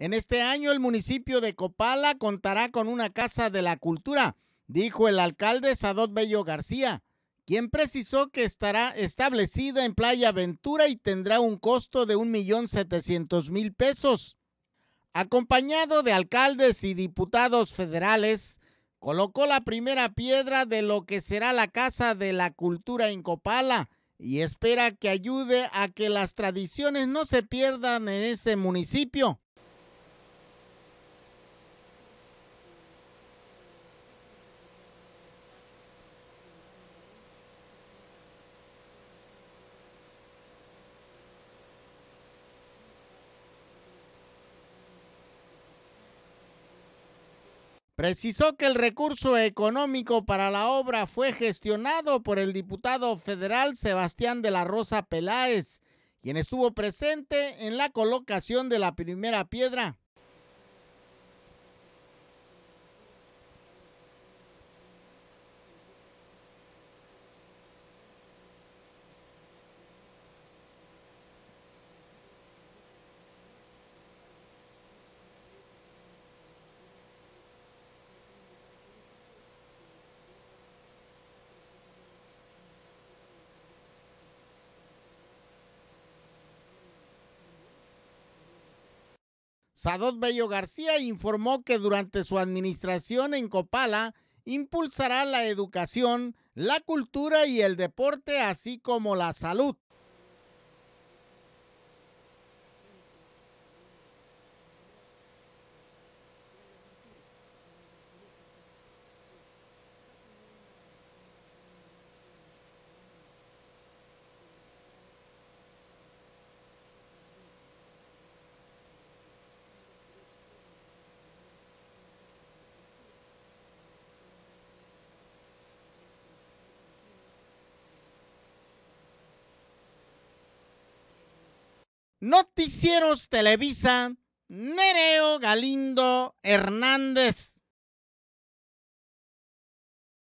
En este año el municipio de Copala contará con una casa de la cultura, dijo el alcalde Sadot Bello García, quien precisó que estará establecida en Playa Ventura y tendrá un costo de un millón setecientos mil pesos. Acompañado de alcaldes y diputados federales, colocó la primera piedra de lo que será la Casa de la Cultura en Copala y espera que ayude a que las tradiciones no se pierdan en ese municipio. Precisó que el recurso económico para la obra fue gestionado por el diputado federal Sebastián de la Rosa Peláez, quien estuvo presente en la colocación de la primera piedra. Sadot Bello García informó que durante su administración en Copala impulsará la educación, la cultura y el deporte, así como la salud. Noticieros Televisa, Nereo Galindo Hernández.